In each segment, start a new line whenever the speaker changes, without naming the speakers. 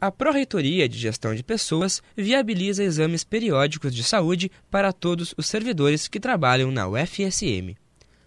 A Pró-Reitoria de Gestão de Pessoas viabiliza exames periódicos de saúde para todos os servidores que trabalham na UFSM.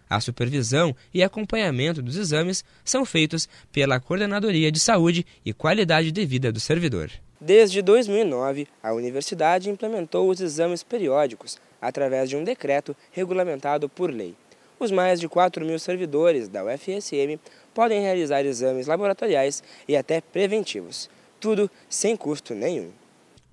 A supervisão e acompanhamento dos exames são feitos pela Coordenadoria de Saúde e Qualidade de Vida do Servidor. Desde 2009, a universidade implementou os exames periódicos através de um decreto regulamentado por lei. Os mais de 4 mil servidores da UFSM podem realizar exames laboratoriais e até preventivos tudo sem custo nenhum.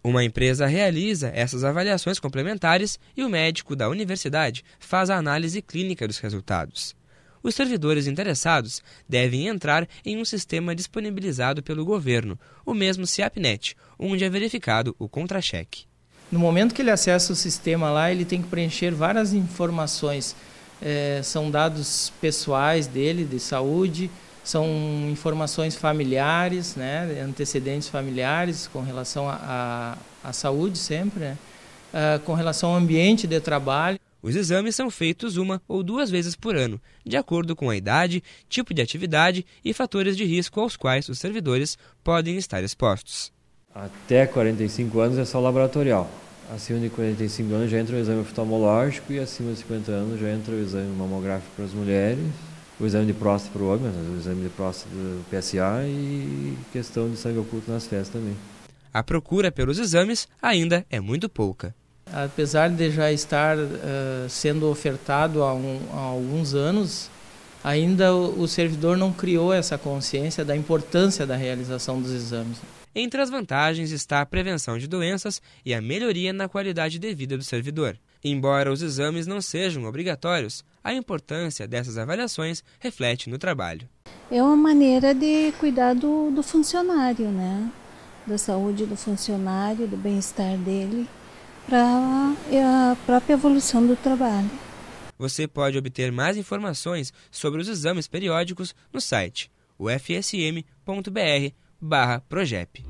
Uma empresa realiza essas avaliações complementares e o médico da universidade faz a análise clínica dos resultados. Os servidores interessados devem entrar em um sistema disponibilizado pelo governo, o mesmo CIAPNET, onde é verificado o contra-cheque.
No momento que ele acessa o sistema lá, ele tem que preencher várias informações. É, são dados pessoais dele, de saúde, são informações familiares, né, antecedentes familiares com relação à saúde sempre, né, uh, com relação ao ambiente de trabalho. Os exames
são feitos uma ou duas vezes por ano, de acordo com a idade, tipo de atividade e fatores
de risco aos quais os servidores podem estar expostos. Até 45 anos é só laboratorial. Acima de 45 anos já entra o exame oftalmológico e acima de 50 anos já entra o exame mamográfico para as mulheres o exame de próstata para o homem, o exame de próstata do PSA e questão de sangue oculto nas fezes também.
A procura pelos exames ainda
é muito pouca.
Apesar de já estar uh, sendo ofertado há, um, há alguns anos, ainda o, servidor não criou essa consciência da importância da realização dos exames. Entre as vantagens está a prevenção
de doenças e a melhoria na qualidade de vida do servidor. Embora os exames não sejam obrigatórios, a importância dessas avaliações reflete no trabalho.
É uma maneira de cuidar do, do funcionário, né? Da saúde do funcionário, do bem-estar dele, para a própria evolução do trabalho.
Você pode obter mais informações sobre os exames periódicos no site ufsm.br/progep.